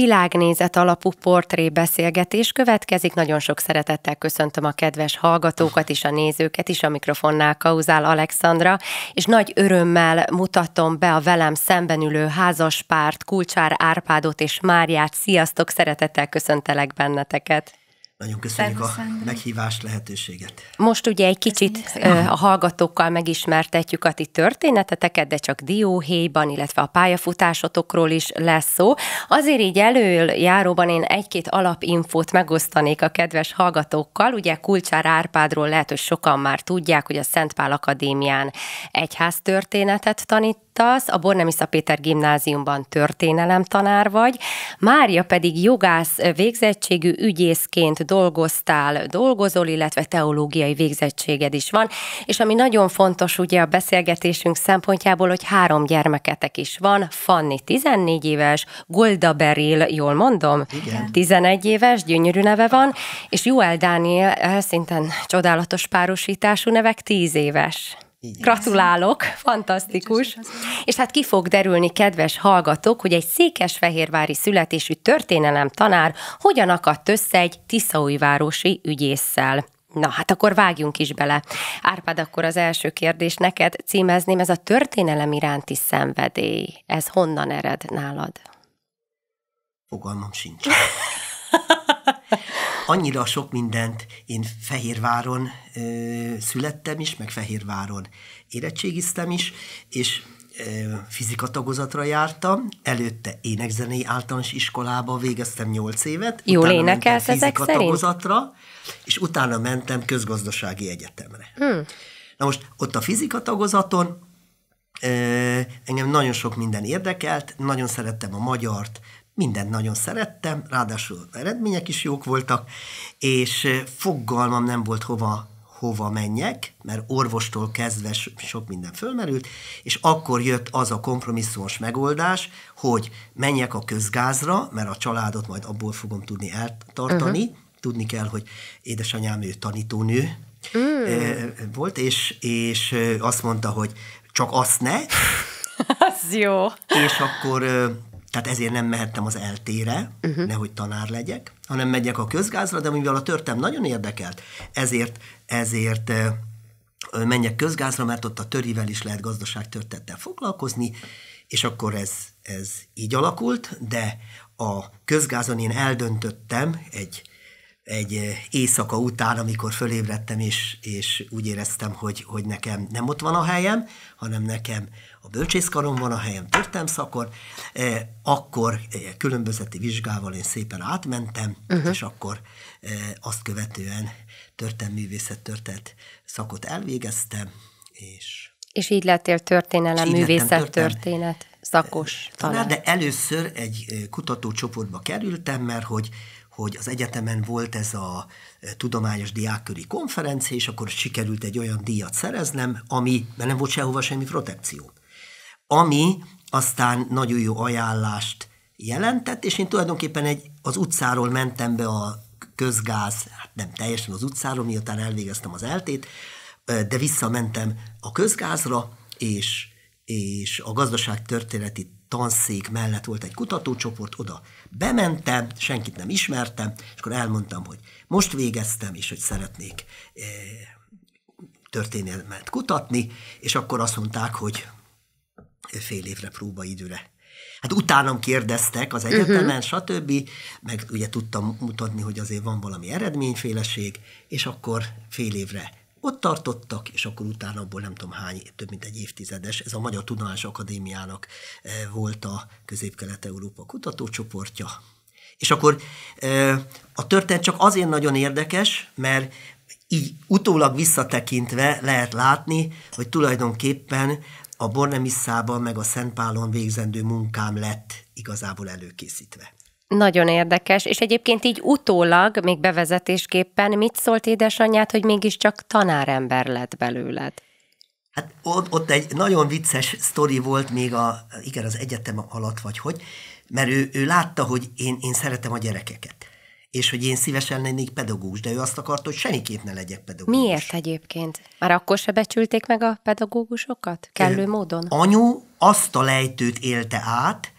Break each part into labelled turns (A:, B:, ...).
A: világnézet alapú portré beszélgetés következik. Nagyon sok szeretettel köszöntöm a kedves hallgatókat is, a nézőket is, a mikrofonnál Kauzál Alexandra, és nagy örömmel mutatom be a velem szemben ülő házaspárt, Kulcsár Árpádot és Máriát. Sziasztok, szeretettel köszöntelek benneteket!
B: Nagyon köszönjük a meghívást, lehetőséget.
A: Most ugye egy kicsit a hallgatókkal megismertetjük a ti történeteteket, de csak dióhéjban, illetve a pályafutásotokról is lesz szó. Azért így előjáróban én egy-két alapinfót megosztanék a kedves hallgatókkal. Ugye Kulcsár Árpádról lehet, hogy sokan már tudják, hogy a Szentpál Akadémián egyház történetet tanít tanítasz, a Bornemisza Péter Gimnáziumban tanár vagy, Mária pedig jogász eh, végzettségű ügyészként dolgoztál, dolgozol, illetve teológiai végzettséged is van, és ami nagyon fontos ugye a beszélgetésünk szempontjából, hogy három gyermeketek is van, Fanni 14 éves, Golda Beril, jól mondom? Igen. 11 éves, gyönyörű neve van, és Joel Dániel, eh, szintén csodálatos párosítású nevek, 10 éves. Így Gratulálok, fantasztikus. És hát ki fog derülni, kedves hallgatók, hogy egy székesfehérvári születésű történelem tanár hogyan akadt össze egy tiszaújvárosi ügyésszel. Na hát akkor vágjunk is bele. Árpád, akkor az első kérdés neked címezném, ez a történelem iránti szenvedély, ez honnan ered nálad?
B: Fogalmam sincs. annyira sok mindent én Fehérváron ö, születtem is, meg Fehérváron érettségiztem is, és fizika tagozatra jártam, előtte énekzenei általános iskolába végeztem 8 évet. Jól énekelsz ezek szerint? tagozatra, és utána mentem közgazdasági egyetemre. Hmm. Na most ott a fizika tagozaton engem nagyon sok minden érdekelt, nagyon szerettem a magyart, Mindent nagyon szerettem, ráadásul eredmények is jók voltak, és fogalmam nem volt hova hova menjek, mert orvostól kezdve sok minden fölmerült, és akkor jött az a kompromisszumos megoldás, hogy menjek a közgázra, mert a családot majd abból fogom tudni eltartani. Uh-huh. Tudni kell, hogy édesanyám ő tanítónő
A: mm.
B: volt, és, és azt mondta, hogy csak azt ne.
A: az jó.
B: És akkor tehát ezért nem mehettem az eltére, uh-huh. nehogy tanár legyek, hanem megyek a közgázra, de mivel a törtem nagyon érdekelt, ezért, ezért menjek közgázra, mert ott a törivel is lehet gazdaságtörtettel foglalkozni, és akkor ez, ez így alakult, de a közgázon én eldöntöttem egy, egy éjszaka után, amikor fölébredtem, és, és úgy éreztem, hogy, hogy nekem nem ott van a helyem, hanem nekem a bölcsészkaron van a helyem történelm szakon, eh, akkor eh, különbözeti vizsgával én szépen átmentem, uh-huh. és akkor eh, azt követően történelművészet történet szakot elvégeztem,
A: és... És így lettél történelem, művészet, történet szakos tanár.
B: De először egy kutatócsoportba kerültem, mert hogy hogy az egyetemen volt ez a tudományos diákköri konferencia, és akkor sikerült egy olyan díjat szereznem, ami, mert nem volt sehova semmi protekció ami aztán nagyon jó ajánlást jelentett, és én tulajdonképpen egy, az utcáról mentem be a közgáz, hát nem teljesen az utcáról, miután elvégeztem az eltét, de visszamentem a közgázra, és, és a gazdaságtörténeti tanszék mellett volt egy kutatócsoport, oda bementem, senkit nem ismertem, és akkor elmondtam, hogy most végeztem, és hogy szeretnék történelmet kutatni, és akkor azt mondták, hogy fél évre próbaidőre. Hát utánam kérdeztek az egyetemen, uh-huh. stb., meg ugye tudtam mutatni, hogy azért van valami eredményféleség, és akkor fél évre ott tartottak, és akkor utána abból nem tudom hány, több mint egy évtizedes. Ez a Magyar Tudományos Akadémiának eh, volt a Közép-Kelet-Európa kutatócsoportja. És akkor eh, a történet csak azért nagyon érdekes, mert így utólag visszatekintve lehet látni, hogy tulajdonképpen a Bornemisszában meg a Szentpálon végzendő munkám lett igazából előkészítve.
A: Nagyon érdekes, és egyébként így utólag, még bevezetésképpen, mit szólt édesanyját, hogy mégiscsak tanárember lett belőled?
B: Hát ott, ott egy nagyon vicces sztori volt még a, igen, az egyetem alatt, vagy hogy, mert ő, ő látta, hogy én, én szeretem a gyerekeket és hogy én szívesen lennék pedagógus, de ő azt akarta, hogy semmiképp ne legyek pedagógus.
A: Miért egyébként? Már akkor se becsülték meg a pedagógusokat kellő módon?
B: Anyu azt a lejtőt élte át,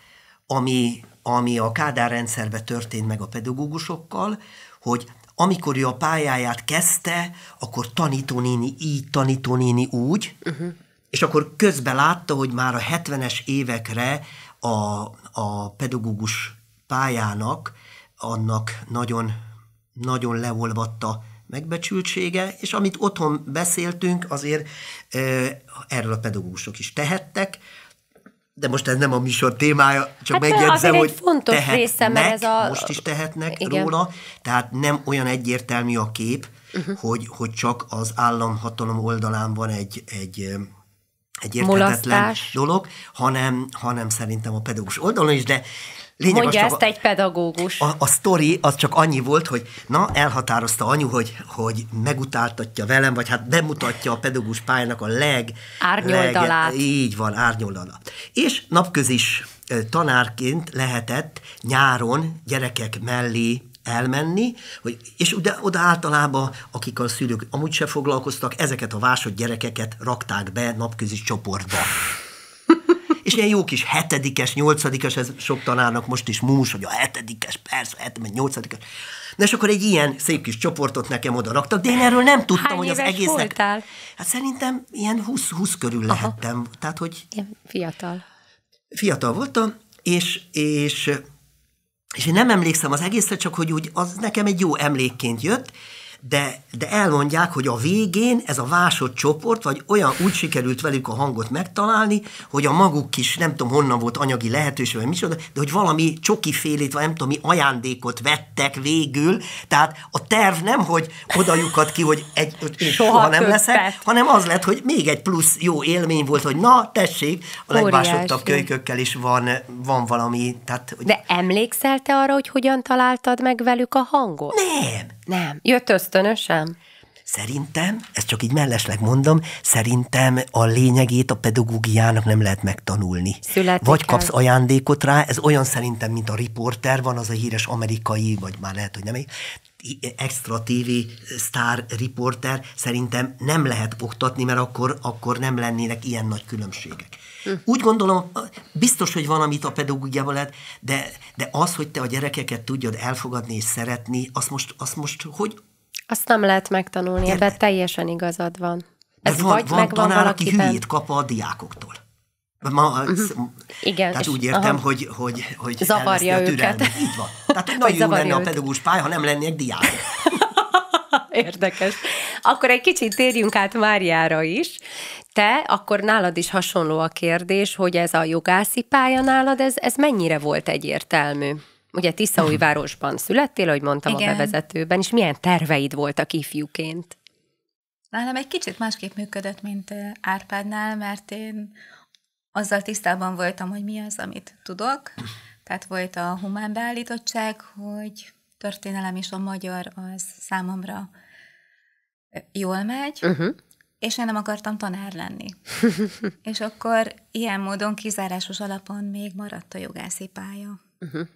B: ami, ami a Kádár rendszerbe történt meg a pedagógusokkal, hogy amikor ő a pályáját kezdte, akkor tanítónéni így, tanítónéni úgy, uh-huh. és akkor közben látta, hogy már a 70-es évekre a, a pedagógus pályának annak nagyon, nagyon leolvatta megbecsültsége, és amit otthon beszéltünk, azért erről a pedagógusok is tehettek, de most ez nem a műsor témája, csak hát megjegyzem, hogy fontos tehetnek, része, mert ez a... most is tehetnek Igen. róla, tehát nem olyan egyértelmű a kép, uh-huh. hogy, hogy csak az államhatalom oldalán van egy, egy egy érthetetlen dolog, hanem, hanem szerintem a pedagógus oldalon is, de Lényeg Mondja ezt a,
A: egy pedagógus. A,
B: a sztori az csak annyi volt, hogy na, elhatározta anyu, hogy, hogy megutáltatja velem, vagy hát bemutatja a pedagógus pályának a leg...
A: Árnyoldalát. Leg,
B: így van, árnyoldalát. És napközis tanárként lehetett nyáron gyerekek mellé elmenni, hogy, és oda, oda általában, akik a szülők amúgy se foglalkoztak, ezeket a vásod gyerekeket rakták be napközi csoportba és ilyen jó kis hetedikes, nyolcadikes, ez sok tanárnak most is mús, hogy a hetedikes, persze, hetedikes, nyolcadikes. Na és akkor egy ilyen szép kis csoportot nekem oda raktak, de én erről nem tudtam, Hány hogy az egésznek... Voltál? Hát szerintem ilyen 20, 20 körül Aha. lehettem. Tehát, hogy...
A: Ilyen fiatal.
B: Fiatal voltam, és, és, és én nem emlékszem az egészre, csak hogy úgy az nekem egy jó emlékként jött, de, de elmondják, hogy a végén ez a vásott csoport, vagy olyan úgy sikerült velük a hangot megtalálni, hogy a maguk kis, nem tudom honnan volt anyagi lehetőség, vagy micsoda, de hogy valami csoki félét, vagy nem tudom mi ajándékot vettek végül, tehát a terv nem, hogy odajukat ki, hogy egy, soha, soha nem köpet. leszek, hanem az lett, hogy még egy plusz jó élmény volt, hogy na, tessék, a legvásottabb kölykökkel is van, van valami. Tehát, hogy... De
A: emlékszel te arra, hogy hogyan találtad meg velük a hangot? Nem, nem. Jött ösztönösen?
B: Szerintem, ezt csak így mellesleg mondom, szerintem a lényegét a pedagógiának nem lehet megtanulni. Születik vagy kapsz el. ajándékot rá, ez olyan szerintem, mint a riporter, van az a híres amerikai, vagy már lehet, hogy nem extra TV sztár riporter szerintem nem lehet oktatni, mert akkor, akkor nem lennének ilyen nagy különbségek. Hm. Úgy gondolom, biztos, hogy van, amit a pedagógiában lehet, de, de az, hogy te a gyerekeket tudjad elfogadni és szeretni, azt most, azt most hogy,
A: azt nem lehet megtanulni, ebben teljesen igazad van. Ez van, vagy van tanár, aki hülyét
B: kap a diákoktól. Ma, uh-huh.
A: Igen. Tehát úgy értem, aha.
B: hogy, hogy, hogy zavarja a őket. Így van.
A: Tehát nagyon jó lenne őt. a pedagógus
B: pálya, ha nem lennék diák.
A: Érdekes. Akkor egy kicsit térjünk át Máriára is. Te, akkor nálad is hasonló a kérdés, hogy ez a jogászi pálya nálad, ez, ez mennyire volt egyértelmű? Ugye Tiszaújvárosban mhm. születtél, ahogy mondtam Igen. a bevezetőben, és milyen terveid voltak ifjúként?
C: Nálam egy kicsit másképp működött, mint Árpádnál, mert én azzal tisztában voltam, hogy mi az, amit tudok. Tehát volt a humán beállítottság, hogy történelem és a magyar az számomra jól megy, uh-huh. és én nem akartam tanár lenni. és akkor ilyen módon kizárásos alapon még maradt a jogászi pálya.
A: Uh-huh.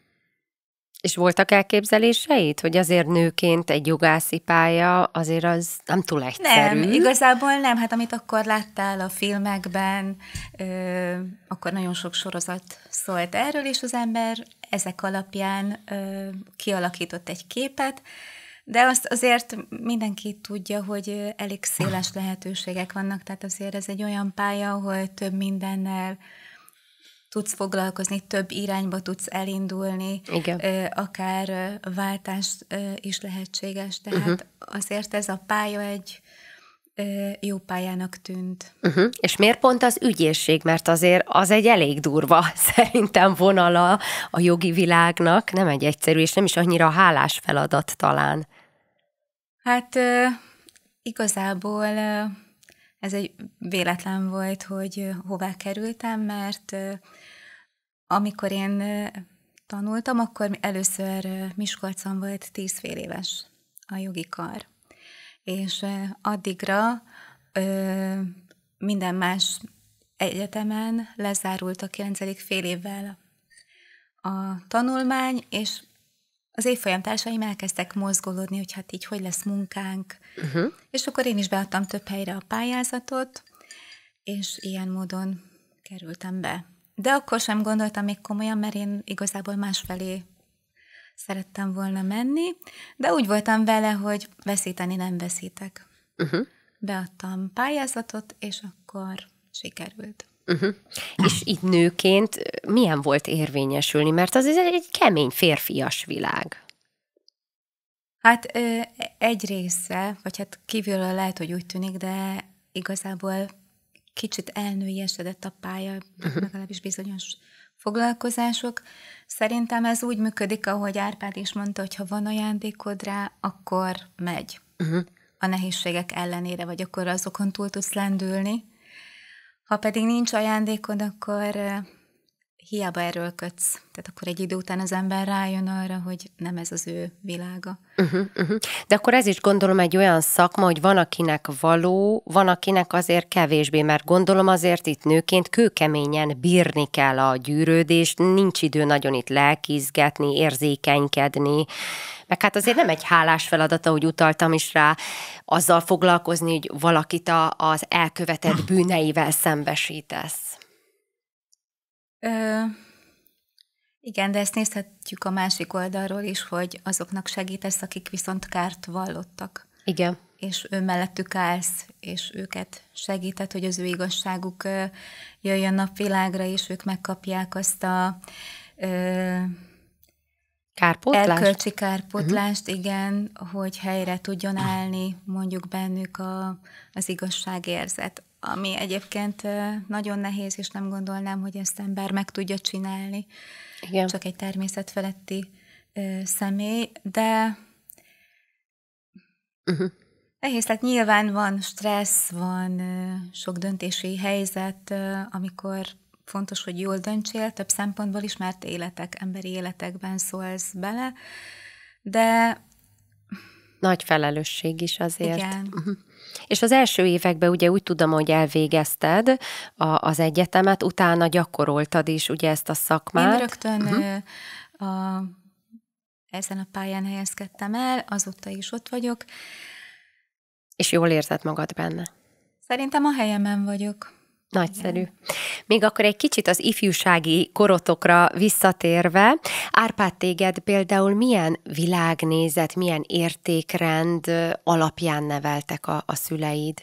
A: És voltak elképzeléseid, hogy azért nőként egy jogászi pálya azért az nem túl egyszerű? Nem,
C: igazából nem. Hát amit akkor láttál a filmekben, ö, akkor nagyon sok sorozat szólt erről, és az ember ezek alapján ö, kialakított egy képet, de azt azért mindenki tudja, hogy elég széles lehetőségek vannak, tehát azért ez egy olyan pálya, ahol több mindennel tudsz foglalkozni, több irányba tudsz elindulni, Igen. akár váltás is lehetséges, tehát uh-huh. azért ez a pálya egy jó pályának tűnt.
A: Uh-huh. És miért pont az ügyészség? Mert azért az egy elég durva szerintem vonala a jogi világnak, nem egy egyszerű, és nem is annyira hálás feladat talán.
C: Hát igazából ez egy véletlen volt, hogy hová kerültem, mert amikor én tanultam, akkor először Miskolcon volt tíz fél éves a jogi kar. És addigra minden más egyetemen lezárult a kilencedik fél évvel a tanulmány, és az évfolyam társaim elkezdtek mozgolódni, hogy hát így hogy lesz munkánk. Uh-huh. És akkor én is beadtam több helyre a pályázatot, és ilyen módon kerültem be. De akkor sem gondoltam még komolyan, mert én igazából másfelé szerettem volna menni, de úgy voltam vele, hogy veszíteni nem veszítek. Uh-huh. Beadtam pályázatot, és akkor sikerült.
A: Uh-huh. És itt nőként milyen volt érvényesülni? Mert az egy kemény férfias világ.
C: Hát egy része, vagy hát kívülről lehet, hogy úgy tűnik, de igazából kicsit elnőiesedett a pálya, uh-huh. legalábbis bizonyos foglalkozások. Szerintem ez úgy működik, ahogy Árpád is mondta, hogy ha van ajándékod rá, akkor megy. Uh-huh. A nehézségek ellenére, vagy akkor azokon túl tudsz lendülni, ha pedig nincs ajándékod, akkor hiába kötsz, Tehát akkor egy idő után az ember rájön arra, hogy nem ez az ő világa.
A: Uh-huh, uh-huh. De akkor ez is gondolom egy olyan szakma, hogy van akinek való, van akinek azért kevésbé, mert gondolom azért itt nőként kőkeményen bírni kell a gyűrődést, nincs idő nagyon itt lelkizgetni, érzékenykedni, meg hát azért nem egy hálás feladat, ahogy utaltam is rá, azzal foglalkozni, hogy valakit az elkövetett bűneivel szembesítesz.
C: Ö, igen, de ezt nézhetjük a másik oldalról is, hogy azoknak segítesz, akik viszont kárt vallottak. Igen. És ő mellettük állsz, és őket segített, hogy az ő igazságuk jöjjön napvilágra, és ők megkapják azt a ö,
A: Kárpótlást? Erkölcsi
C: kárpótlást, uh-huh. igen, hogy helyre tudjon állni mondjuk bennük a, az igazságérzet ami egyébként nagyon nehéz, és nem gondolnám, hogy ezt ember meg tudja csinálni. Igen. Csak egy természetfeletti személy, de uh-huh. nehéz, tehát nyilván van stressz, van sok döntési helyzet, amikor fontos, hogy jól döntsél, több szempontból is, mert életek, emberi életekben szólsz bele, de
A: nagy felelősség is azért. Igen. Mhm. És az első években ugye úgy tudom, hogy elvégezted a, az egyetemet, utána gyakoroltad is ugye ezt a szakmát. Én rögtön
C: uh-huh. a, ezen a pályán helyezkedtem el, azóta is ott vagyok. És
A: jól érzed magad benne?
C: Szerintem a helyemen vagyok. Nagyszerű. Még
A: akkor egy kicsit az ifjúsági korotokra visszatérve, Árpád téged például milyen világnézet, milyen értékrend alapján neveltek a, a szüleid?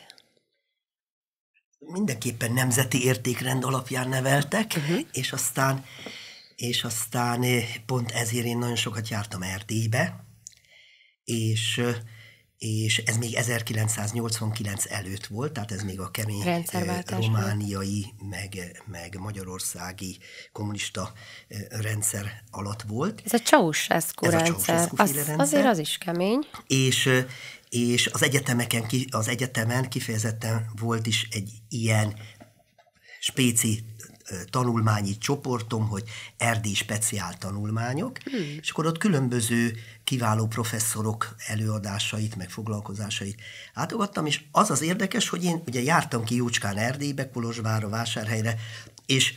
B: Mindenképpen nemzeti értékrend alapján neveltek, uh-huh. és aztán és aztán pont ezért én nagyon sokat jártam Erdélybe, és és ez még 1989 előtt volt, tehát ez még a kemény eh, romániai, meg, meg magyarországi kommunista eh, rendszer alatt volt.
A: Ez a Ceausescu rendszer. A az, rendszer. Azért az is kemény.
B: És, eh, és az, egyetemeken, az egyetemen kifejezetten volt is egy ilyen spéci tanulmányi csoportom, hogy erdély speciál tanulmányok, hmm. és akkor ott különböző kiváló professzorok előadásait, meg foglalkozásait átogattam, és az az érdekes, hogy én ugye jártam ki Jócskán Erdélybe, Kolozsvára, Vásárhelyre, és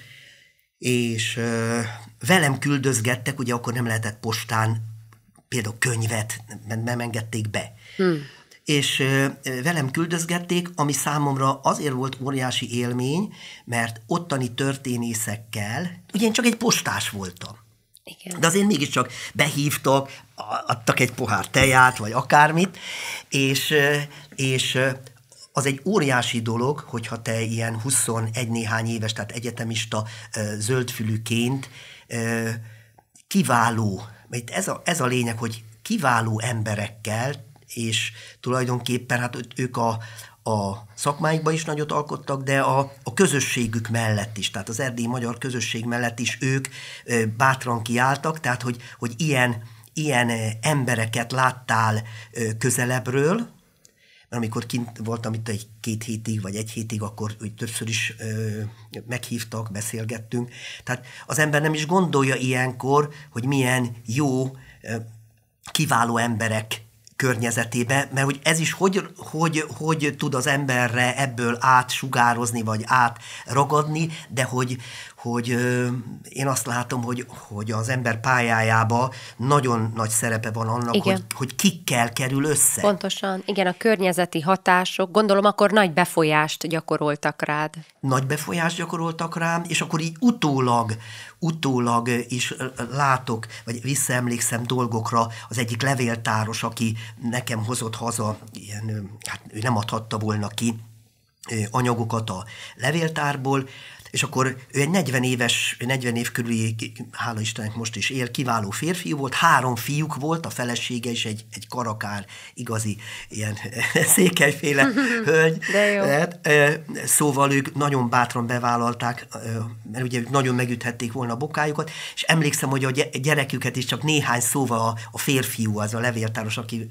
B: és ö, velem küldözgettek, ugye akkor nem lehetett postán például könyvet, mert nem engedték be. Hmm és velem küldözgették, ami számomra azért volt óriási élmény, mert ottani történészekkel, ugye én csak egy postás voltam, igen. De azért mégiscsak behívtak, adtak egy pohár teját, vagy akármit, és, és az egy óriási dolog, hogyha te ilyen 21 néhány éves, tehát egyetemista zöldfülűként kiváló, mert ez a, ez a lényeg, hogy kiváló emberekkel és tulajdonképpen hát ők a, a szakmáikban is nagyot alkottak, de a, a közösségük mellett is, tehát az erdélyi magyar közösség mellett is ők bátran kiálltak, tehát hogy, hogy ilyen, ilyen embereket láttál közelebbről, mert amikor kint voltam itt egy két hétig, vagy egy hétig, akkor úgy többször is ö, meghívtak, beszélgettünk. Tehát az ember nem is gondolja ilyenkor, hogy milyen jó, ö, kiváló emberek környezetébe, mert hogy ez is hogy, hogy, hogy tud az emberre ebből átsugározni, vagy átragadni, de hogy, hogy én azt látom, hogy, hogy az ember pályájába nagyon nagy szerepe van annak, hogy, hogy kikkel kerül össze.
A: Pontosan, igen, a környezeti hatások, gondolom akkor nagy befolyást gyakoroltak rád.
B: Nagy befolyást gyakoroltak rám, és akkor így utólag utólag is látok, vagy visszaemlékszem dolgokra, az egyik levéltáros, aki nekem hozott haza, ilyen, hát ő nem adhatta volna ki anyagokat a levéltárból, és akkor ő egy 40 éves, 40 év körüli, hála Istennek most is él, kiváló férfi volt, három fiúk volt, a felesége is egy, egy karakár, igazi ilyen székelyféle hölgy. De jó. Hát, szóval ők nagyon bátran bevállalták, mert ugye ők nagyon megüthették volna a bokájukat, és emlékszem, hogy a gyereküket is csak néhány szóval a, a férfiú, az a levéltáros, aki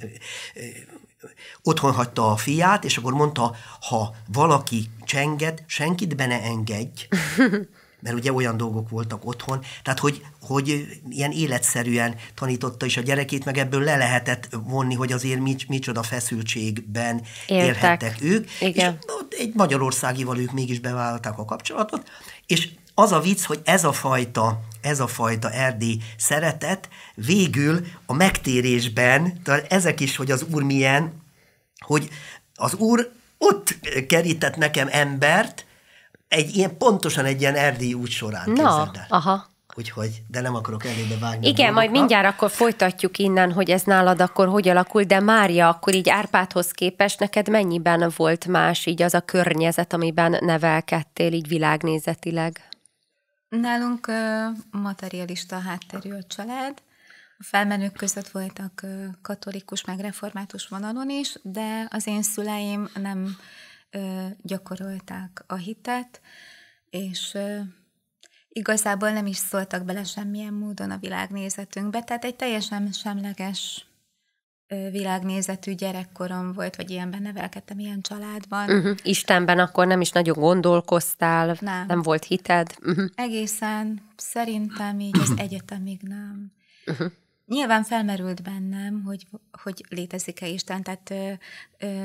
B: otthon hagyta a fiát, és akkor mondta, ha valaki csenget, senkit be ne engedj. Mert ugye olyan dolgok voltak otthon, tehát hogy, hogy ilyen életszerűen tanította is a gyerekét, meg ebből le lehetett vonni, hogy azért mics, micsoda feszültségben Éltek. élhettek ők. Igen. És egy magyarországival ők mégis bevállalták a kapcsolatot, és az a vicc, hogy ez a fajta, ez a fajta erdély szeretet végül a megtérésben, tehát ezek is, hogy az úr milyen, hogy az úr ott kerített nekem embert, egy ilyen, pontosan egy ilyen erdélyi út során. Na, aha. Úgyhogy, de nem akarok elébe vágni. Igen, majd
A: mindjárt akkor folytatjuk innen, hogy ez nálad akkor hogy alakul, de Mária, akkor így Árpádhoz képest neked mennyiben volt más így az a környezet, amiben nevelkedtél így világnézetileg?
C: Nálunk uh, materialista hátterű a család, a felmenők között voltak katolikus, meg református vonalon is, de az én szüleim nem gyakorolták a hitet, és igazából nem is szóltak bele semmilyen módon a világnézetünkbe, tehát egy teljesen semleges világnézetű gyerekkorom volt, vagy ilyenben nevelkedtem, ilyen családban. Uh-huh.
A: Istenben akkor nem is nagyon gondolkoztál, nem, nem volt hited? Uh-huh.
C: Egészen szerintem így az egyetemig nem. Uh-huh. Nyilván felmerült bennem, hogy, hogy létezik-e Isten, tehát... Ö,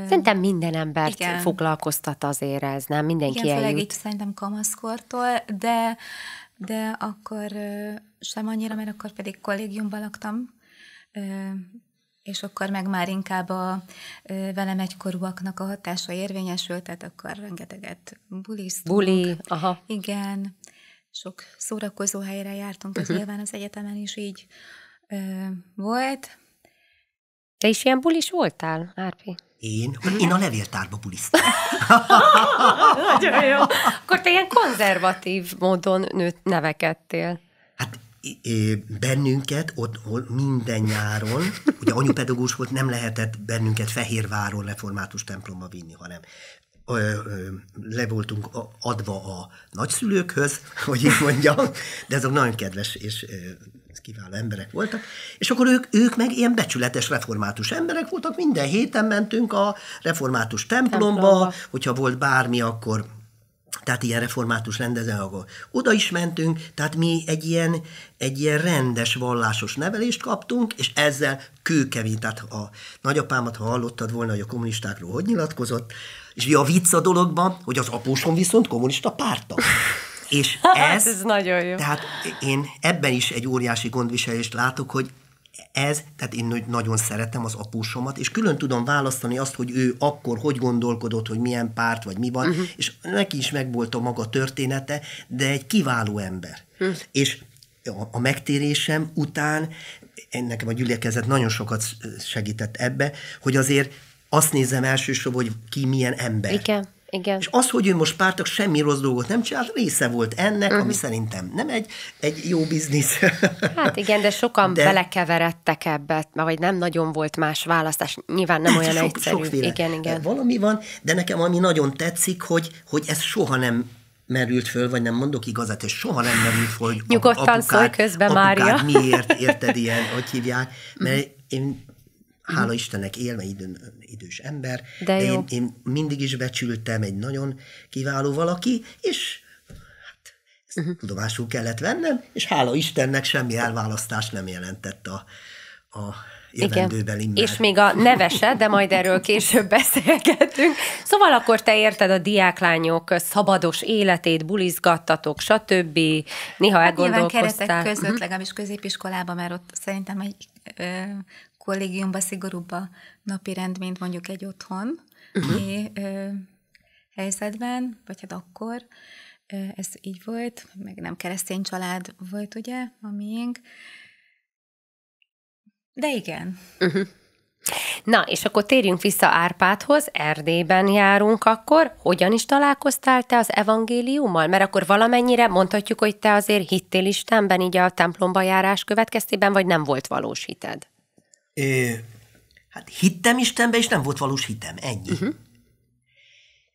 C: szerintem
A: minden embert igen. foglalkoztat azért ez, nem? Mindenki igen, eljut. Igen,
C: szerintem kamaszkortól, de, de akkor ö, sem annyira, mert akkor pedig kollégiumban laktam, ö, és akkor meg már inkább a ö, velem egykorúaknak a hatása érvényesült, tehát akkor rengeteget bulisztunk. Buli, aha. Igen, sok szórakozó helyre jártunk, ez uh-huh. nyilván az egyetemen is így volt. Te is ilyen bulis
A: voltál, Árpi? Én? Én a levéltárba bulisztam. Nagyon jó. Akkor te ilyen konzervatív módon nőtt nevekedtél. Hát
B: bennünket ott minden nyáron, ugye anyupedagógus volt, nem lehetett bennünket Fehérváron református templomba vinni, hanem le voltunk adva a nagyszülőkhöz, hogy így mondjam, de azok nagyon kedves és kiváló emberek voltak, és akkor ők, ők meg ilyen becsületes református emberek voltak, minden héten mentünk a református templomba, templomba. hogyha volt bármi, akkor tehát ilyen református rendezen, ahol oda is mentünk, tehát mi egy ilyen, egy ilyen rendes vallásos nevelést kaptunk, és ezzel kőkevén, tehát a nagyapámat, ha hallottad volna, hogy a kommunistákról hogy nyilatkozott, és mi a vicc a dologban, hogy az apósom viszont kommunista párta. És hát ez, ez nagyon jó. tehát én ebben is egy óriási gondviselést látok, hogy ez, tehát én nagyon szeretem az apusomat, és külön tudom választani azt, hogy ő akkor hogy gondolkodott, hogy milyen párt, vagy mi van, uh-huh. és neki is megvolt a maga története, de egy kiváló ember. Uh-huh. És a, a megtérésem után, ennek a gyülekezet nagyon sokat segített ebbe, hogy azért azt nézem elsősorban, hogy ki milyen ember. Igen. Igen. És az, hogy ő most pártak semmi rossz dolgot nem csinált, része volt ennek, uh-huh. ami szerintem nem egy, egy jó biznisz.
A: Hát igen, de sokan de... belekeveredtek ebbe, vagy nem nagyon volt más választás. Nyilván nem hát, olyan sok, egyszerű. Sokféle. Igen, igen. De valami van,
B: de nekem ami nagyon tetszik, hogy, hogy ez soha nem merült föl, vagy nem mondok igazat, és soha nem merült föl, hogy Nyugodtan apukád, szól közben, apukád, Mária. miért érted ilyen, hogy hívják, mert mm. én hála mhm. Istennek él, idő, idős ember, de, de én, én mindig is becsültem, egy nagyon kiváló valaki, és hát ezt uh-huh. tudomásul kellett vennem, és hála Istennek semmi elválasztás nem jelentett a, a jövendőben Igen. És
A: még a nevese, de majd erről később beszélgetünk. Szóval akkor te érted a diáklányok szabados életét, bulizgattatok, stb. Néha hát elgondolkoztál. Nyilván keretek között, uh-huh.
C: legalábbis középiskolában, mert ott szerintem egy kollégiumban szigorúbb a napi rend, mint mondjuk egy otthon uh-huh. Mhm. Eh, é, ö, helyzetben, vagy hát akkor. Ö, ez így volt, meg nem keresztény család volt, ugye, a miénk. De igen.
A: Uh-huh. Na, és akkor térjünk vissza Árpádhoz, Erdélyben járunk akkor. Hogyan is találkoztál te az evangéliummal? Mert akkor valamennyire mondhatjuk, hogy te azért hittél Istenben, így a templomba járás következtében, vagy nem volt valós hited?
B: Ö, hát hittem Istenbe, és nem volt valós hitem, ennyi. Uh-huh.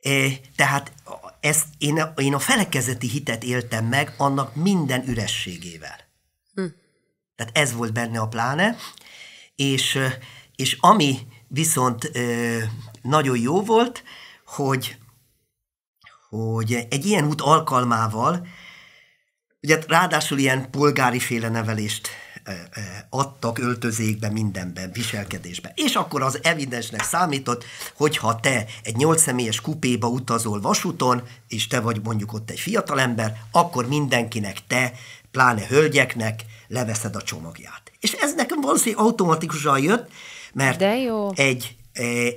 B: Ö, tehát ezt én, a, én a felekezeti hitet éltem meg annak minden ürességével. Hm. Tehát ez volt benne a pláne, és, és ami viszont ö, nagyon jó volt, hogy, hogy egy ilyen út alkalmával, ugye ráadásul ilyen polgári féle nevelést adtak öltözékbe, mindenben, viselkedésbe. És akkor az evidensnek számított, hogyha te egy nyolc személyes kupéba utazol vasúton, és te vagy mondjuk ott egy fiatalember, akkor mindenkinek te, pláne hölgyeknek leveszed a csomagját. És ez nekem valószínűleg automatikusan jött, mert De
A: jó. egy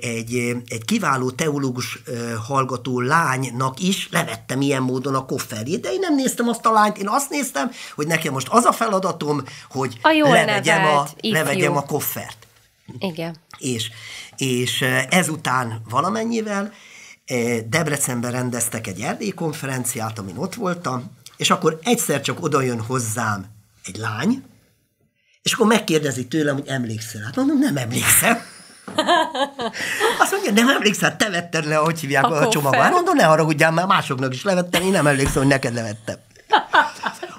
B: egy, egy kiváló teológus hallgató lánynak is levettem ilyen módon a kofferjét, de én nem néztem azt a lányt, én azt néztem, hogy nekem most az a feladatom, hogy a levegyem, nevelt, a, levegyem a koffert. Igen. És, és ezután valamennyivel Debrecenben rendeztek egy erdély konferenciát, amin ott voltam, és akkor egyszer csak oda jön hozzám egy lány, és akkor megkérdezi tőlem, hogy emlékszel? Hát mondom, nem emlékszem. Azt mondja, nem emlékszel, te vetted le, hogy hívják a, a csomagot. Mondom, ne haragudjál, mert másoknak is levettem, én nem emlékszem, hogy neked levettem.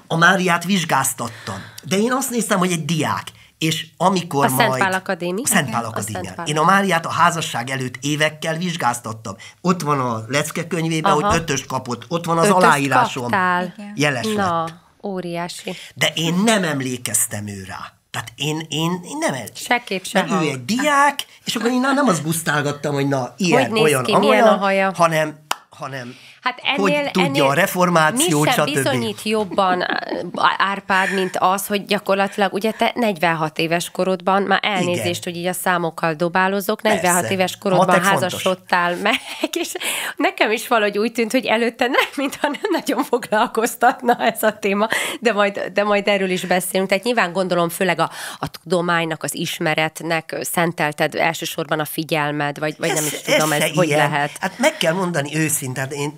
B: A Máriát vizsgáztattam, de én azt néztem, hogy egy diák. És amikor a majd... Szentpál
A: Akadémia. Szentpál Akadémia. A Szentpál. Én a
B: Máriát a házasság előtt évekkel vizsgáztattam. Ott van a lecke könyvében, Aha. hogy ötöst kapott, ott van az ötöst aláírásom. Kaptál. Jeles Na,
A: lett. óriási.
B: De én nem emlékeztem ő rá. Tehát én, én, én
A: nem egy. Se kép, se ő egy
B: diák, és akkor én nem azt busztálgattam, hogy na, ilyen, hogy olyan, ki, amolyan, a haja. hanem, hanem
A: Hát ennél, hogy tudja ennél a mi stb. bizonyít jobban Árpád, mint az, hogy gyakorlatilag, ugye te 46 éves korodban, már elnézést, Igen. hogy így a számokkal dobálozok, 46 Persze. éves korodban házasodtál meg, és nekem is valahogy úgy tűnt, hogy előtte nem, mintha nem nagyon foglalkoztatna ez a téma, de majd, de majd erről is beszélünk. Tehát nyilván gondolom, főleg a, a tudománynak, az ismeretnek szentelted elsősorban a figyelmed, vagy, vagy ez, nem is tudom, ez, ez hogy ilyen. lehet.
B: Hát meg kell mondani őszintén, én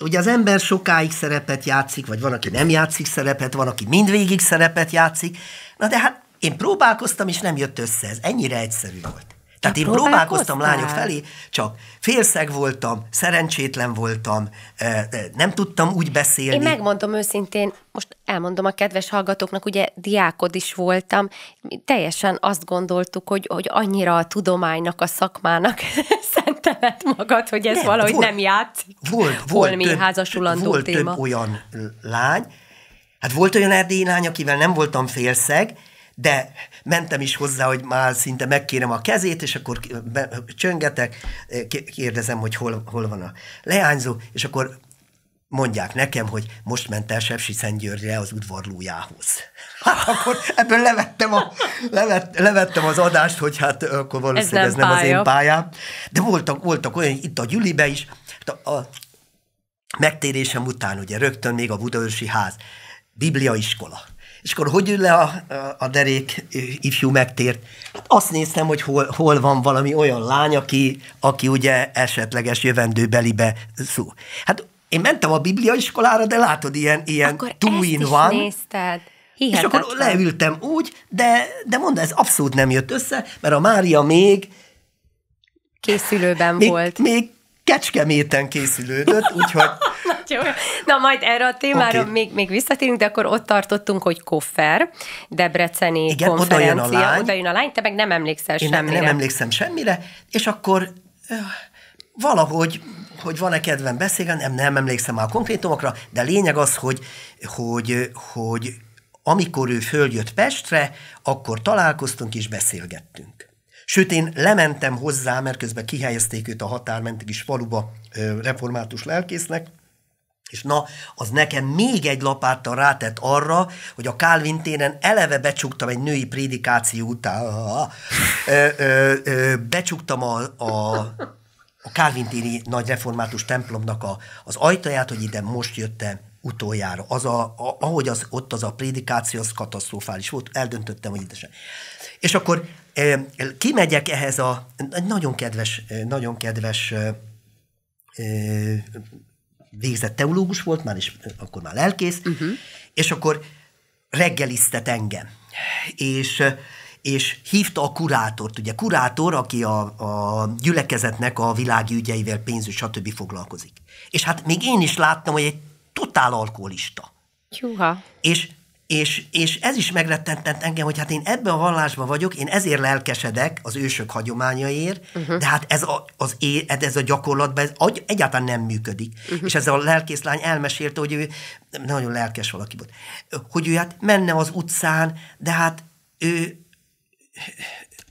B: Ugye az ember sokáig szerepet játszik, vagy van, aki nem játszik szerepet, van, aki mindvégig szerepet játszik. Na de hát én próbálkoztam, és nem jött össze ez. Ennyire egyszerű volt. Tehát én próbálkoztam lányok felé, csak félszeg voltam, szerencsétlen voltam, nem tudtam úgy beszélni. Én
A: megmondom őszintén, most elmondom a kedves hallgatóknak, ugye diákod is voltam, teljesen azt gondoltuk, hogy, hogy annyira a tudománynak, a szakmának szentelet magad, hogy ez nem, valahogy volt, nem játszik.
B: Volt, volt, több, házasulandó volt téma. több olyan lány, hát volt olyan erdélyi lány, akivel nem voltam félszeg, de mentem is hozzá, hogy már szinte megkérem a kezét, és akkor csöngetek, eh, kérdezem, hogy hol, hol van a leányzó, és akkor mondják nekem, hogy most ment el Sepsi Györgyre az udvarlójához. Hát akkor ebből levettem, a, levet, levettem az adást, hogy hát eh, akkor valószínűleg ez nem, ez nem az én pályám. De voltak, voltak olyan, itt a Gyülibe is, hát a, a megtérésem után ugye rögtön még a Budaörsi Ház, Bibliaiskola és akkor hogy ül le a, a, derék ifjú megtért? Hát azt néztem, hogy hol, hol van valami olyan lány, aki, aki ugye esetleges jövendőbelibe szó. Hát én mentem a iskolára de látod, ilyen, ilyen túin two in one.
A: Nézted. Hihetetlen. És akkor
B: leültem úgy, de, de mondom, ez abszolút nem jött össze, mert a Mária még... Készülőben még, volt. Még kecskeméten készülődött, úgyhogy...
A: Jó. Na, majd erre a témára okay. még, még visszatérünk, de akkor ott tartottunk, hogy koffer, Debreceni Igen, konferencia, oda jön, a lány, oda jön a lány, te meg nem emlékszel én semmire. Nem, nem
B: emlékszem semmire,
A: és akkor valahogy
B: hogy van-e kedvem beszélni, nem, nem emlékszem már a konkrétumokra, de lényeg az, hogy, hogy, hogy amikor ő följött Pestre, akkor találkoztunk és beszélgettünk. Sőt, én lementem hozzá, mert közben kihelyezték őt a határmenti kis faluba református lelkésznek, és na, az nekem még egy lapáttal rátett arra, hogy a Calvin téren eleve becsuktam egy női prédikáció után, ö, ö, ö, becsuktam a, a, a Calvin téri nagy református templomnak a, az ajtaját, hogy ide most jöttem utoljára. Az a, a, ahogy az, ott az a prédikáció, az katasztrofális volt, eldöntöttem, hogy sem. És akkor e, kimegyek ehhez a nagyon kedves, nagyon kedves e, végzett teológus volt már, és akkor már lelkész, uh-huh. és akkor reggeliztet engem. És és hívta a kurátort. Ugye kurátor, aki a, a gyülekezetnek a világi ügyeivel, pénzű, stb. foglalkozik. És hát még én is láttam, hogy egy totál alkoholista. Juha. És és, és ez is megrettentett engem, hogy hát én ebben a vallásban vagyok, én ezért lelkesedek az ősök hagyományaiért, uh-huh. de hát ez a, az é, hát ez a gyakorlatban ez agy, egyáltalán nem működik. Uh-huh. És ez a lelkészlány elmesélte, hogy ő nagyon lelkes valaki volt, hogy ő hát menne az utcán, de hát ő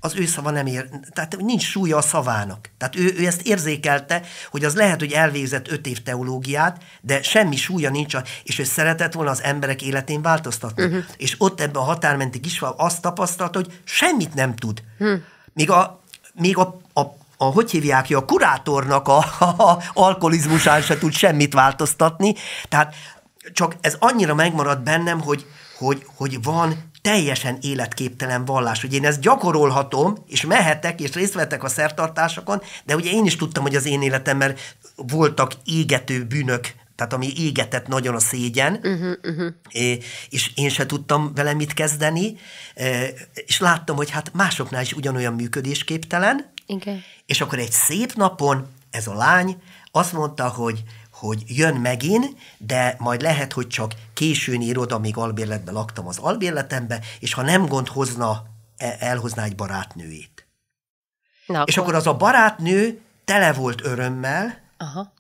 B: az ő szava nem ér, tehát nincs súlya a szavának. Tehát ő, ő ezt érzékelte, hogy az lehet, hogy elvégzett öt év teológiát, de semmi súlya nincs, és ő szeretett volna az emberek életén változtatni. Uh-huh. És ott ebben a határmenti kisfal azt tapasztalta, hogy semmit nem tud. Uh-huh. Még a, még a, a a, hogy hívják a kurátornak a, a, a alkoholizmusán se tud semmit változtatni, tehát csak ez annyira megmaradt bennem, hogy, hogy, hogy van teljesen életképtelen vallás. Ugye én ezt gyakorolhatom, és mehetek, és részt vettek a szertartásokon, de ugye én is tudtam, hogy az én életemben voltak égető bűnök, tehát ami égetett nagyon a szégyen, uh-huh, uh-huh. és én se tudtam vele mit kezdeni, és láttam, hogy hát másoknál is ugyanolyan működésképtelen, okay. és akkor egy szép napon ez a lány azt mondta, hogy hogy jön megint, de majd lehet, hogy csak későn ír oda, még albérletben laktam az albérletembe, és ha nem gond hozna, e, elhozná egy barátnőjét. Na, és akkor... akkor az a barátnő tele volt örömmel, Aha.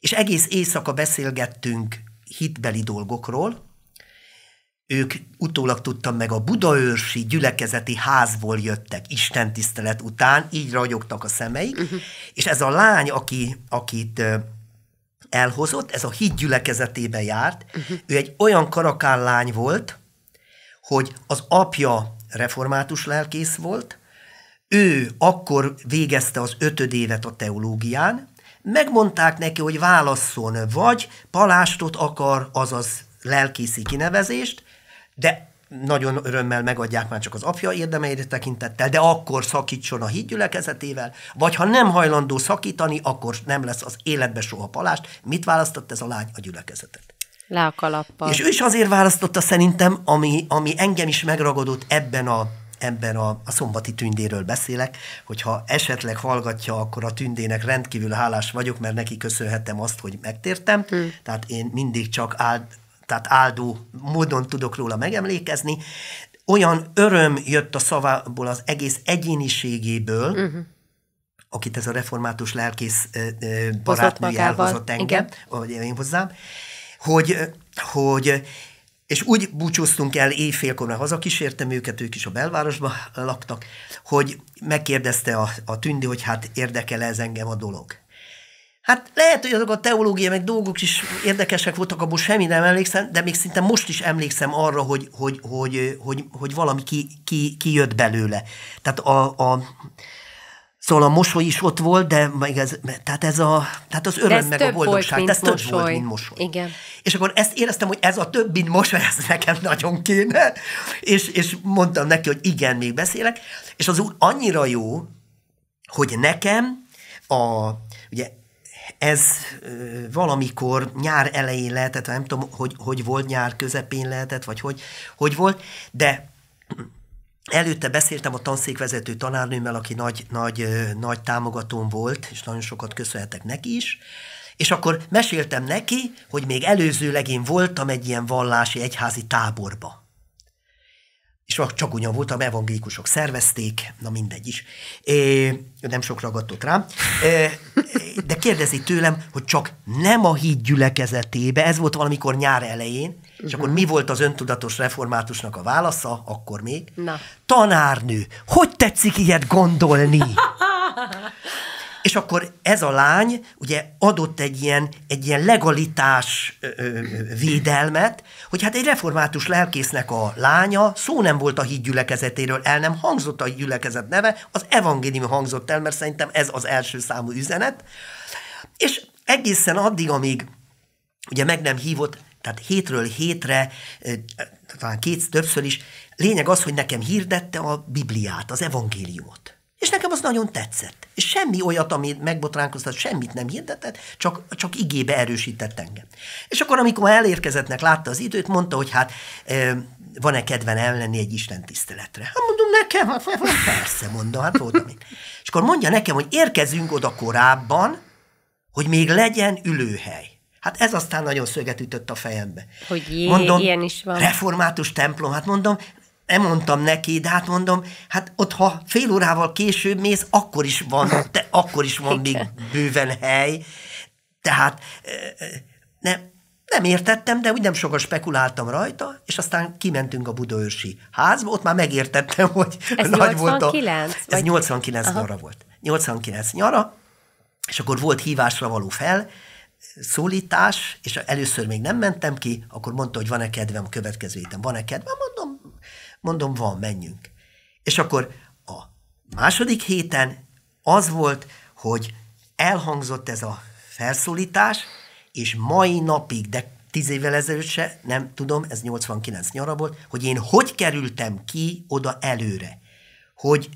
B: és egész éjszaka beszélgettünk hitbeli dolgokról, ők utólag tudtam meg, a budaörsi gyülekezeti házból jöttek istentisztelet után, így ragyogtak a szemeik, uh-huh. és ez a lány, aki, akit elhozott, ez a híd gyülekezetében járt, uh-huh. ő egy olyan lány volt, hogy az apja református lelkész volt, ő akkor végezte az évet a teológián, megmondták neki, hogy válasszon, vagy palástot akar, azaz lelkészi kinevezést, de nagyon örömmel megadják már csak az apja érdemeire tekintettel, de akkor szakítson a hídgyülekezetével, vagy ha nem hajlandó szakítani, akkor nem lesz az életbe soha palást. Mit választott ez a lány? A gyülekezetet.
A: Le a kalappal. És ő is azért
B: választotta szerintem, ami, ami engem is megragadott ebben a ebben a, a szombati tündéről beszélek, hogyha esetleg hallgatja, akkor a tündének rendkívül hálás vagyok, mert neki köszönhetem azt, hogy megtértem, hmm. tehát én mindig csak áld, tehát áldó módon tudok róla megemlékezni. Olyan öröm jött a szavából, az egész egyéniségéből, uh-huh akit ez a református lelkész barátnője elhozott engem, vagy én hozzám, hogy, hogy és úgy búcsúztunk el éjfélkor, mert hazakísértem őket, ők is a belvárosban laktak, hogy megkérdezte a, a tündi, hogy hát érdekel ez engem a dolog. Hát lehet, hogy azok a teológia meg dolgok is érdekesek voltak, abból semmi nem emlékszem, de még szinte most is emlékszem arra, hogy, hogy, hogy, hogy, hogy valami ki, ki, ki jött belőle. Tehát a, a Szóval a mosoly is ott volt, de meg ez, tehát ez a, tehát az öröm meg a boldogság, volt, ez több mosoly. volt, mint mosoly. Igen. És akkor ezt éreztem, hogy ez a több, mint mosoly, ez nekem nagyon kéne, és, és mondtam neki, hogy igen, még beszélek, és az úr annyira jó, hogy nekem a, ugye ez valamikor nyár elején lehetett, nem tudom, hogy, hogy volt nyár közepén lehetett, vagy hogy, hogy volt, de Előtte beszéltem a tanszékvezető tanárnőmmel, aki nagy, nagy, nagy támogatón volt, és nagyon sokat köszönhetek neki is, és akkor meséltem neki, hogy még előzőleg én voltam egy ilyen vallási egyházi táborba és csak ugyan voltam, evangélikusok szervezték, na mindegy is. É, nem sok ragadtott rám. É, de kérdezi tőlem, hogy csak nem a híd gyülekezetébe, ez volt valamikor nyár elején, és uh-huh. akkor mhm. mi volt az öntudatos reformátusnak a válasza, akkor még? Na. Tanárnő, hogy tetszik ilyet gondolni? És akkor ez a lány ugye adott egy ilyen, egy ilyen legalitás ö, ö, védelmet, hogy hát egy református lelkésznek a lánya, szó nem volt a gyülekezetéről, el nem hangzott a gyülekezet neve, az evangélium hangzott el, mert szerintem ez az első számú üzenet. És egészen addig, amíg ugye meg nem hívott, tehát hétről hétre, talán két többször is, lényeg az, hogy nekem hirdette a Bibliát, az evangéliumot. És nekem az nagyon tetszett. És semmi olyat, ami megbotránkoztat, semmit nem hirdetett, csak, csak igébe erősített engem. És akkor, amikor elérkezettnek látta az időt, mondta, hogy hát van-e kedven elmenni egy Isten tiszteletre? Hát mondom, nekem, hát, hát, hát persze, mondom, hát voltam amit. És akkor mondja nekem, hogy érkezünk oda korábban, hogy még legyen ülőhely. Hát ez aztán nagyon szöget ütött a fejembe.
A: Hogy jé, mondom,
B: ilyen is van. Református templom, hát mondom, nem mondtam neki, de hát mondom, hát ott ha fél órával később mész, akkor is van, de akkor is van még bőven hely. Tehát ne, nem értettem, de úgy nem sokat spekuláltam rajta, és aztán kimentünk a budaörsi házba, ott már megértettem, hogy ez nagy 89, volt a... Ez 89 Aha. nyara volt. 89 nyara, és akkor volt hívásra való fel, szólítás, és először még nem mentem ki, akkor mondta, hogy van-e kedvem a következő héten, van-e kedvem, mondom, Mondom, van, menjünk. És akkor a második héten az volt, hogy elhangzott ez a felszólítás, és mai napig, de tíz évvel ezelőtt se, nem tudom, ez 89 nyara volt, hogy én hogy kerültem ki oda előre. Hogy,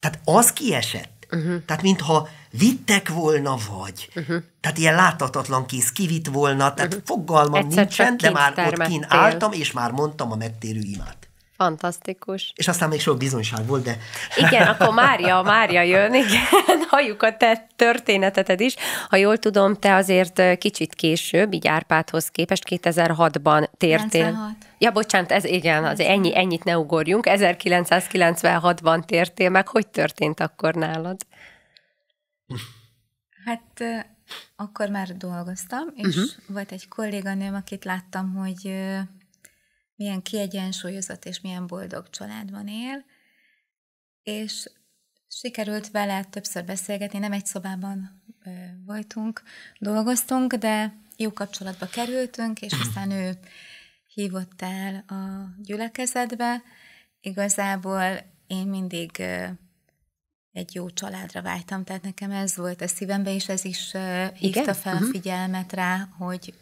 B: tehát az kiesett. Uh-huh. Tehát mintha vittek volna vagy. Uh-huh. Tehát ilyen láthatatlan kész kivitt volna, tehát uh-huh. fogalmam Egyszer nincsen, de már ott kín álltam, és már mondtam a megtérő imát.
A: Fantasztikus. És
B: aztán még sok bizonyság volt, de...
A: Igen, akkor Mária, Mária jön, igen, halljuk a te történeteted is. Ha jól tudom, te azért kicsit később, így Árpádhoz képest 2006-ban tértél. 96. Ja, bocsánat, ez igen, az ennyi, ennyit ne ugorjunk. 1996-ban tértél meg, hogy történt akkor nálad?
C: Hát akkor már dolgoztam, és uh-huh. volt egy kolléganőm, akit láttam, hogy milyen kiegyensúlyozott és milyen boldog családban él, és sikerült vele többször beszélgetni, nem egy szobában ö, voltunk, dolgoztunk, de jó kapcsolatba kerültünk, és aztán ő hívott el a gyülekezetbe. Igazából én mindig ö, egy jó családra vágytam, tehát nekem ez volt a szívembe, és ez is ö, hívta fel uh-huh. Mhm. a figyelmet rá, hogy,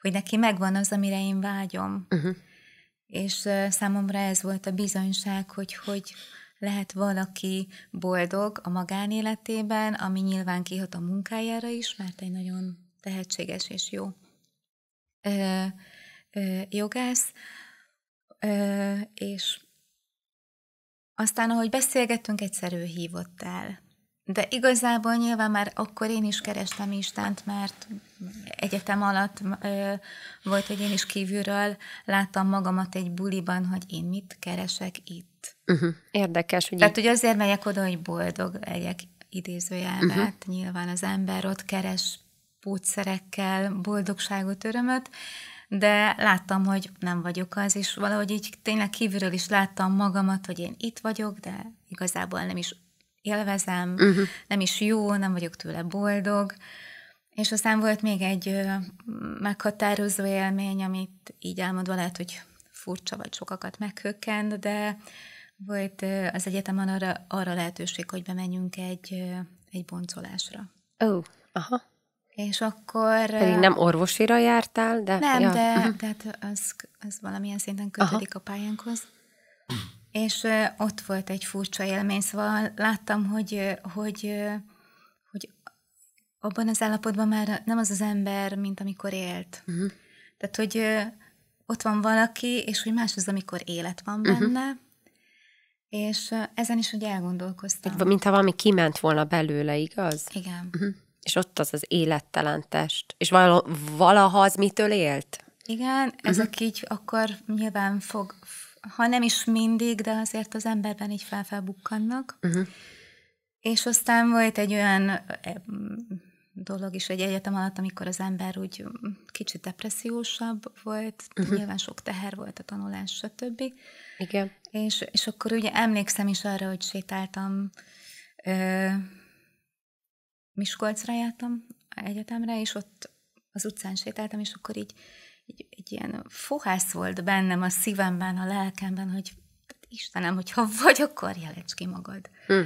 C: hogy neki megvan az, amire én vágyom. Uh-huh. És számomra ez volt a bizonyság, hogy hogy lehet valaki boldog a magánéletében, ami nyilván kihat a munkájára is, mert egy nagyon tehetséges és jó ö, ö, jogász. Ö, és aztán, ahogy beszélgettünk, egyszer ő hívott el de igazából nyilván már akkor én is kerestem Istent, mert egyetem alatt ö, volt, hogy én is kívülről láttam magamat egy buliban, hogy én mit keresek itt. Uh-huh. Érdekes. ugye? Tehát, hogy azért megyek oda, hogy boldog legyek idézőjelmet. Mhm. Uh-huh. nyilván az ember ott keres pótszerekkel boldogságot, örömöt, de láttam, hogy nem vagyok az, és valahogy így tényleg kívülről is láttam magamat, hogy én itt vagyok, de igazából nem is élvezem, uh-huh. nem is jó, nem vagyok tőle boldog. És aztán volt még egy meghatározó élmény, amit így elmondva lehet, hogy furcsa vagy sokakat meghökkent, de volt az egyetemen arra, arra lehetőség, hogy bemenjünk egy, egy boncolásra.
A: Ó, oh, aha.
C: És akkor... Pedig nem
A: orvosira jártál, de... Nem, ja. de, de uh-huh.
C: hát az, az valamilyen szinten kötődik aha. a pályánkhoz és ott volt egy furcsa élmény, szóval láttam, hogy, hogy, hogy abban az állapotban már nem az az ember, mint amikor élt. Uh-huh. Tehát, hogy ott van valaki, és hogy más az, amikor élet van mhm. benne, uh-huh. és ezen is hogy elgondolkoztam. Tehát, ha
A: valami kiment volna belőle, igaz? Igen. Uh-huh. És ott az az élettelen test. És valaha az mitől élt?
C: Igen, ez uh-huh. ezek így akkor nyilván fog, ha nem is mindig, de azért az emberben így felfelbukkannak. Uh-huh. És aztán volt egy olyan eh, mm, dolog is egy egyetem alatt, amikor az ember úgy mm, kicsit depressziósabb volt, uh-huh. nyilván sok teher volt a tanulás, stb. Igen. És, és akkor ugye emlékszem is arra, hogy sétáltam, ö, Miskolcra jártam egyetemre, és ott az utcán sétáltam, és akkor így egy, egy ilyen fohász volt bennem a szívemben, a lelkemben, hogy hát Istenem, hogyha vagy, akkor jelentsd ki magad. Hm.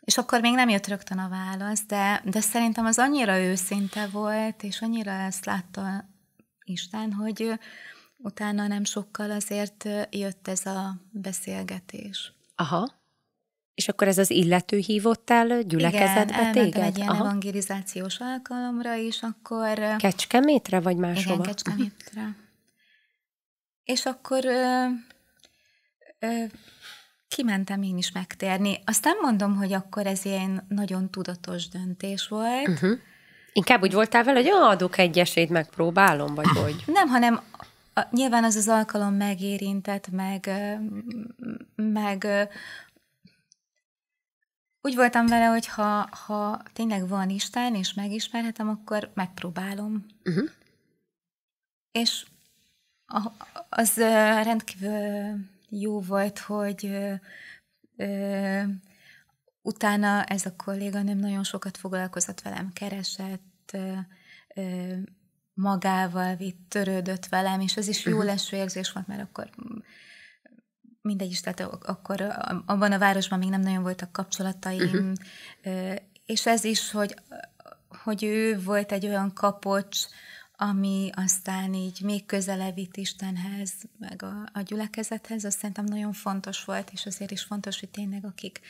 C: És akkor még nem jött rögtön a válasz, de, de szerintem az annyira őszinte volt, és annyira ezt látta Isten, hogy utána nem sokkal azért jött ez a beszélgetés.
A: Aha. És akkor ez az illető hívott el gyülekezetbe Igen, téged? egy ilyen Aha.
C: evangelizációs alkalomra, és akkor...
A: Kecskemétre, vagy máshova? Igen, Kecskemétre.
C: És akkor ö, ö, kimentem én is megtérni. Azt nem mondom, hogy akkor ez ilyen nagyon tudatos döntés volt. Uh-huh.
A: Inkább úgy voltál vele, hogy adok egy esélyt, megpróbálom, vagy ah, hogy?
C: Nem, hanem a, nyilván az az alkalom megérintett, meg, meg úgy voltam vele, hogy ha, ha tényleg van Isten, és megismerhetem, akkor megpróbálom. Uh-huh. És a, az rendkívül jó volt, hogy ö, ö, utána ez a kolléga nem nagyon sokat foglalkozott velem, keresett, ö, ö, magával vitt, törődött velem, és ez is jó mhm. leső érzés volt, mert akkor mindegy is, tehát akkor abban a városban még nem nagyon voltak kapcsolataim, uh-huh. és ez is, hogy, hogy ő volt egy olyan kapocs, ami aztán így még közelebbít Istenhez, meg a, a gyülekezethez, azt szerintem nagyon fontos volt, és azért is fontos, hogy tényleg akik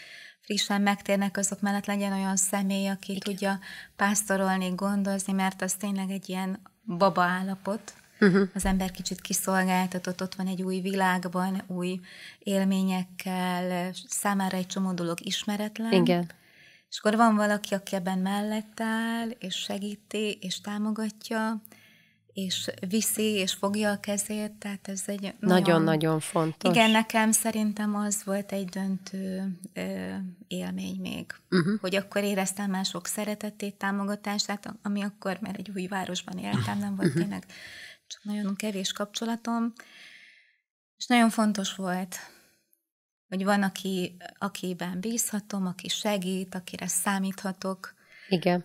C: frissen megtérnek, azok mellett legyen olyan személy, aki Igen. tudja pásztorolni, gondozni, mert az tényleg egy ilyen baba állapot, Uh-huh. Az ember kicsit kiszolgáltatott, ott van egy új világban, új élményekkel, számára egy csomó dolog ismeretlen. Igen. És akkor van valaki, aki ebben mellett áll, és segíti, és támogatja, és viszi, és fogja a kezét, tehát ez egy Nagyon-nagyon fontos. Igen, nekem szerintem az volt egy döntő ö, élmény még, uh-huh. hogy akkor éreztem mások szeretetét, támogatását, ami akkor, mert egy új városban éltem, nem volt uh-huh. tényleg csak nagyon kevés kapcsolatom, és nagyon fontos volt, hogy van, aki, akiben bízhatom, aki segít, akire számíthatok. Igen.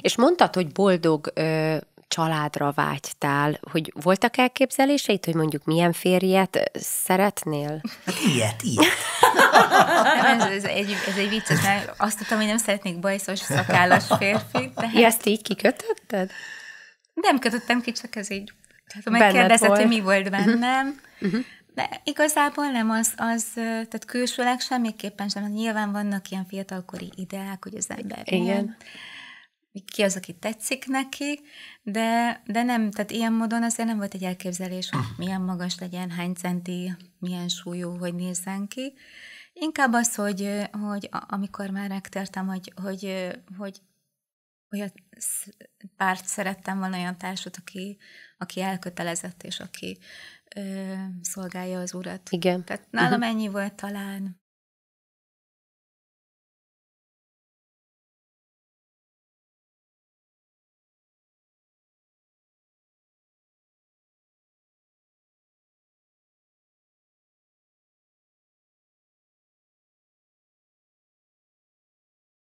C: És mondtad,
A: hogy boldog ö, családra vágytál, hogy voltak elképzeléseid, hogy mondjuk milyen férjet szeretnél? Hát ilyet, ilyet.
C: nem, ez, ez, egy, ez egy vicces, mert azt tudtam, hogy nem szeretnék bajszos szakállas férfit. De... Hát- ezt
A: így kikötötted?
C: Nem kötöttem ki, csak ez így tehát megkérdezett, hogy mi volt mhm. bennem, uh-huh. de igazából nem az, az, tehát külsőleg semmiképpen sem. Nyilván vannak ilyen fiatalkori ideák, hogy az ember Igen. ki az, aki tetszik neki, de, de nem, tehát ilyen módon azért nem volt egy elképzelés, hogy mhm. milyen magas legyen, hány centi, milyen súlyú, hogy nézzen ki. Inkább az, hogy, hogy amikor már megtértem, hogy, hogy, hogy olyan párt szerettem volna, olyan társat, aki, aki elkötelezett, és aki ö, szolgálja az urat. Igen. Tehát nálam uh-huh. ennyi volt talán.